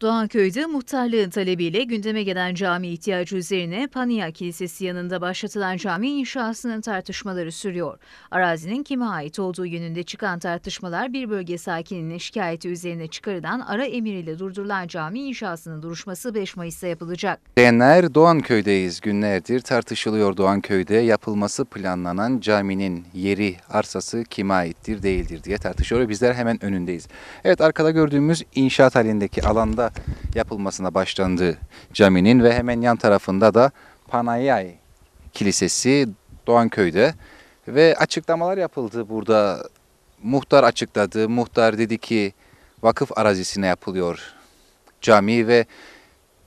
Doğanköy'de muhtarlığın talebiyle gündeme gelen cami ihtiyacı üzerine Paniya Kilisesi yanında başlatılan cami inşasının tartışmaları sürüyor. Arazinin kime ait olduğu yönünde çıkan tartışmalar bir bölge sakininin şikayeti üzerine çıkarılan ara emir ile durdurulan cami inşasının duruşması 5 Mayıs'ta yapılacak. Değenler Doğanköy'deyiz. Günlerdir tartışılıyor Doğanköy'de yapılması planlanan caminin yeri, arsası kime aittir değildir diye tartışıyor. Bizler hemen önündeyiz. Evet arkada gördüğümüz inşaat halindeki alanda yapılmasına başlandı caminin ve hemen yan tarafında da Panayay Kilisesi Doğanköy'de ve açıklamalar yapıldı burada. Muhtar açıkladı. Muhtar dedi ki vakıf arazisine yapılıyor cami ve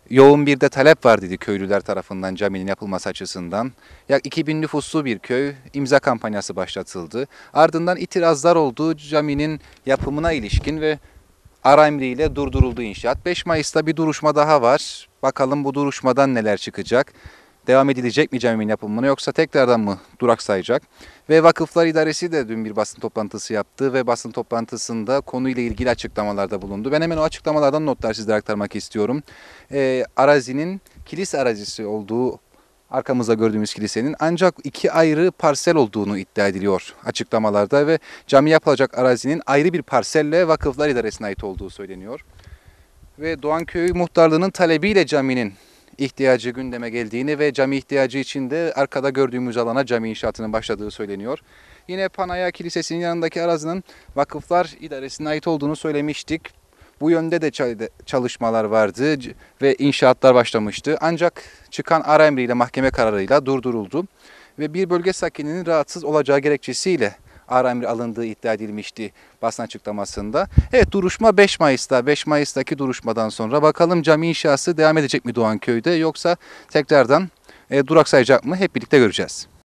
yoğun bir de talep var dedi köylüler tarafından caminin yapılması açısından. Yak 2000 nüfuslu bir köy imza kampanyası başlatıldı. Ardından itirazlar oldu caminin yapımına ilişkin ve ara ile durduruldu inşaat. 5 Mayıs'ta bir duruşma daha var. Bakalım bu duruşmadan neler çıkacak. Devam edilecek mi caminin yapımını yoksa tekrardan mı duraksayacak? Ve Vakıflar idaresi de dün bir basın toplantısı yaptı ve basın toplantısında konuyla ilgili açıklamalarda bulundu. Ben hemen o açıklamalardan notlar sizlere aktarmak istiyorum. E, arazinin kilis arazisi olduğu arkamızda gördüğümüz kilisenin ancak iki ayrı parsel olduğunu iddia ediliyor açıklamalarda ve cami yapılacak arazinin ayrı bir parselle vakıflar idaresine ait olduğu söyleniyor. Ve Doğan Köyü muhtarlığının talebiyle caminin ihtiyacı gündeme geldiğini ve cami ihtiyacı için de arkada gördüğümüz alana cami inşaatının başladığı söyleniyor. Yine Panaya Kilisesi'nin yanındaki arazinin vakıflar idaresine ait olduğunu söylemiştik. Bu yönde de çalışmalar vardı ve inşaatlar başlamıştı. Ancak çıkan ara emriyle mahkeme kararıyla durduruldu ve bir bölge sakininin rahatsız olacağı gerekçesiyle ara emri alındığı iddia edilmişti basın açıklamasında. Evet duruşma 5 Mayıs'ta. 5 Mayıs'taki duruşmadan sonra bakalım cami inşası devam edecek mi Doğanköy'de yoksa tekrardan e, duraksayacak mı hep birlikte göreceğiz.